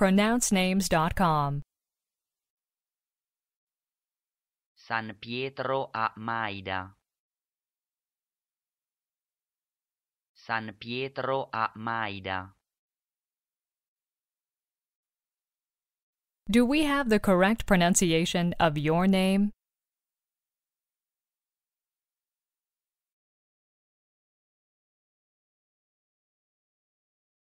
pronouncenames.com. San Pietro a Maida. San Pietro a Maida. Do we have the correct pronunciation of your name?